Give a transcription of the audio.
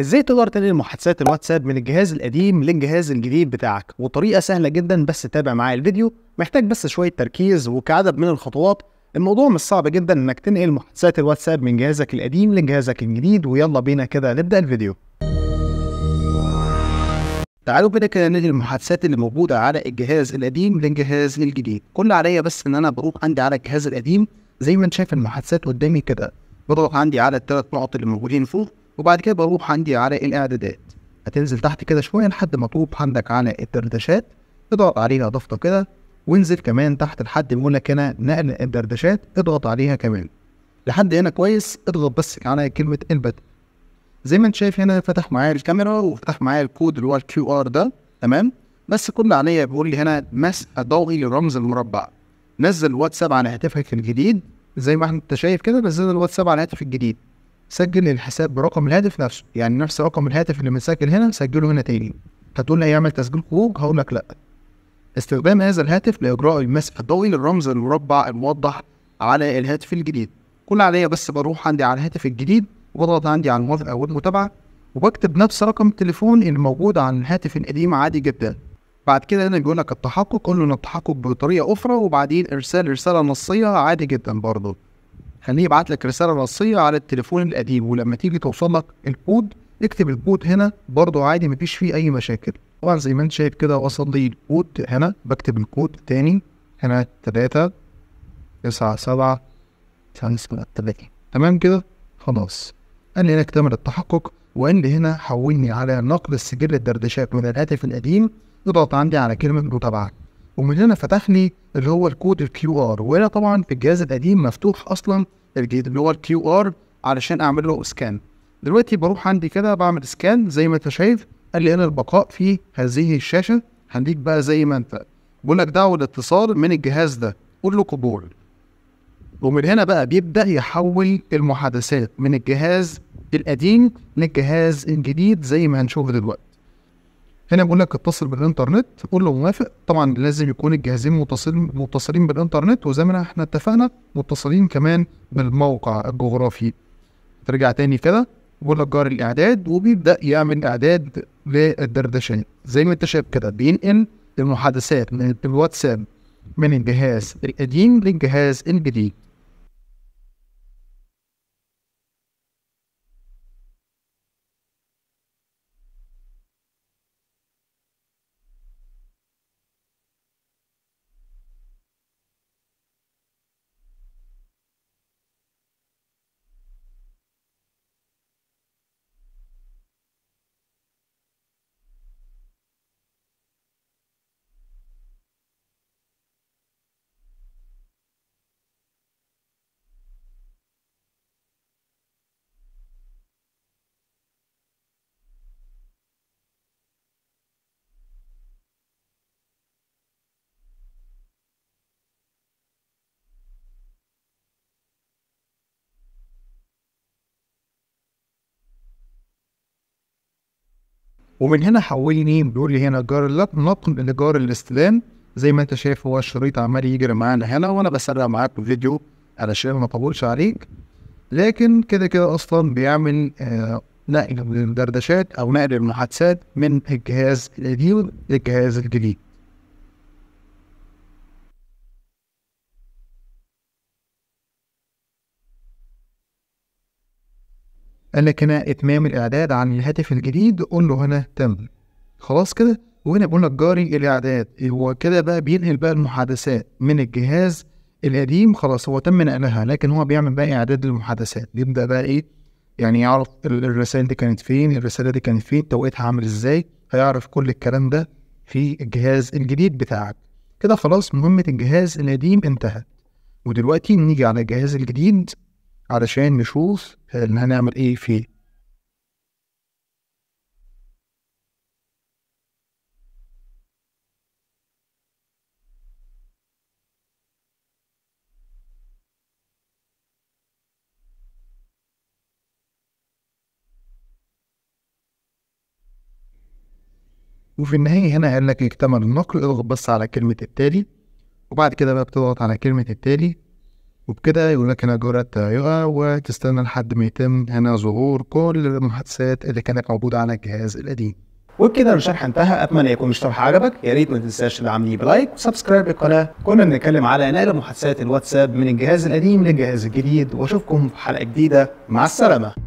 ازاي تقدر تنقل محادثات الواتساب من الجهاز القديم للجهاز الجديد بتاعك وطريقه سهله جدا بس تابع معايا الفيديو محتاج بس شويه تركيز وكعدد من الخطوات الموضوع مش صعب جدا انك تنقل محادثات الواتساب من جهازك القديم لجهازك الجديد ويلا بينا كده نبدا الفيديو تعالوا بينا كده ننقل المحادثات اللي موجوده على الجهاز القديم للجهاز الجديد كل عليا بس ان انا بروح عندي على الجهاز القديم زي ما انت شايف المحادثات قدامي كده بروح عندي على الثلاث نقط اللي موجودين فوق وبعد كده بروح عندي على الاعدادات هتنزل تحت كده شويه لحد ما تروح عندك على الدردشات اضغط عليها ضغطه كده وانزل كمان تحت لحد بيقول لك هنا نقل الدردشات اضغط عليها كمان لحد هنا كويس اضغط بس على كلمه البت زي ما انت شايف هنا فتح معايا الكاميرا وفتح معايا الكود اللي هو الكيو ار ده تمام بس كل عليا بيقول لي هنا مس الضوئي للرمز المربع نزل واتساب على هاتفك الجديد زي ما انت شايف كده نزل الواتساب على هاتفك الجديد سجل الحساب برقم الهاتف نفسه يعني نفس رقم الهاتف اللي متسجل هنا سجله هنا تاني هتقول لي يعمل إيه، تسجيل خروج هقول لك لا استخدام هذا الهاتف لإجراء المسح الضوئي للرمز المربع الموضح على الهاتف الجديد كل عليا بس بروح عندي على الهاتف الجديد واضغط عندي على الموافقة أو المتابعة وبكتب نفس رقم التليفون الموجود على الهاتف القديم عادي جدا بعد كده هنا بيقول لك التحقق قول له ان التحقق بطريقه اخرى وبعدين ارسال رساله نصيه عادي جدا برضه خليه يبعت لك رساله نصيه على التليفون القديم ولما تيجي توصل لك الكود اكتب الكود هنا برضو عادي مفيش فيه اي مشاكل طبعا زي ما انت شايف كده وصل لي الكود هنا بكتب الكود تاني هنا 3 تسعة سبعة تسعة تلاتة تمام كده خلاص قال لي هنا اكتمل التحقق وقال لي هنا حولني على نقل السجل الدردشات من الهاتف القديم اضغط عندي على كلمة متابعة ومن هنا فتح لي اللي هو الكود الكيو ار وهنا طبعا في الجهاز القديم مفتوح اصلا الجديد اللي هو الكيو ار علشان اعمل له سكان دلوقتي بروح عندي كده بعمل سكان زي ما انت شايف قال لي انا البقاء في هذه الشاشه هنديك بقى زي ما انت بقول لك دعوه الاتصال من الجهاز ده قول له قبول ومن هنا بقى بيبدا يحول المحادثات من الجهاز القديم للجهاز الجديد زي ما هنشوف دلوقتي هنا بقول لك اتصل بالانترنت قول له موافق طبعا لازم يكون الجهازين متصلين متصلين بالانترنت وزي ما احنا اتفقنا متصلين كمان بالموقع الجغرافي ترجع تاني كده بقول لك جار الاعداد وبيبدا يعمل اعداد للدردشه زي ما انت شايف كده بينقل المحادثات من الواتساب من الجهاز القديم للجهاز الجديد ومن هنا حولني بيقول لي هنا جار اللت نقل لجار الاستلام زي ما انت شايف هو الشريط عمال يجري معانا هنا وانا بسرع معاك فيديو علشان ما اطولش عليك لكن كده كده اصلا بيعمل آه، نقل الدردشات او نقل المحادثات من الجهاز القديم للجهاز الجديد قال لك هنا اتمام الاعداد عن الهاتف الجديد قول له هنا تم خلاص كده وهنا بيقول لك جاري الاعداد إيه هو كده بقى بينقل بقى المحادثات من الجهاز القديم خلاص هو تم نقلها لكن هو بيعمل بقى اعداد للمحادثات بيبدا بقى ايه يعني يعرف الرسائل دي كانت فين الرساله دي كانت فين توقيتها عامل ازاي هيعرف كل الكلام ده في الجهاز الجديد بتاعك كده خلاص مهمه الجهاز القديم انتهت ودلوقتي نيجي على الجهاز الجديد علشان نشوف ان هنعمل ايه فيه وفي النهاية هنا قال لك اكتمل النقل اضغط بس على كلمة التالي وبعد كده بقى بتضغط على كلمة التالي وبكده يقول لك هنا جرعة يقع وتستنى لحد ما يتم هنا ظهور كل المحادثات اللي كانت موجودة على الجهاز القديم وبكده الشرح انتهى اتمنى يكون الشرح عجبك يا ريت ما تنساش تدعمني بلايك وسبسكرايب للقناه كنا بنتكلم على نقل محادثات الواتساب من الجهاز القديم للجهاز الجديد واشوفكم في حلقه جديده مع السلامه